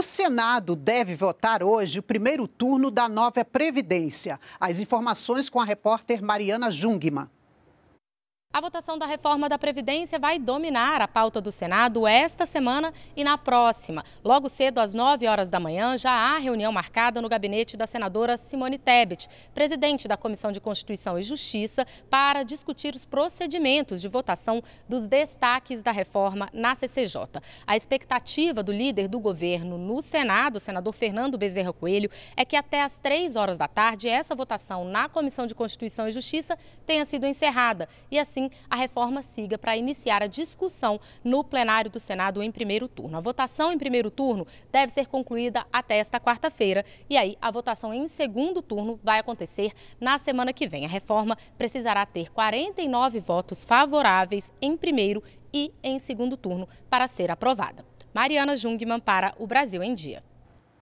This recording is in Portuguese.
O Senado deve votar hoje o primeiro turno da nova Previdência. As informações com a repórter Mariana Jungmann. A votação da reforma da Previdência vai dominar a pauta do Senado esta semana e na próxima. Logo cedo, às 9 horas da manhã, já há reunião marcada no gabinete da senadora Simone Tebet, presidente da Comissão de Constituição e Justiça, para discutir os procedimentos de votação dos destaques da reforma na CCJ. A expectativa do líder do governo no Senado, o senador Fernando Bezerra Coelho, é que até às 3 horas da tarde essa votação na Comissão de Constituição e Justiça tenha sido encerrada e assim assim a reforma siga para iniciar a discussão no plenário do Senado em primeiro turno. A votação em primeiro turno deve ser concluída até esta quarta-feira e aí a votação em segundo turno vai acontecer na semana que vem. A reforma precisará ter 49 votos favoráveis em primeiro e em segundo turno para ser aprovada. Mariana Jungmann para o Brasil em Dia.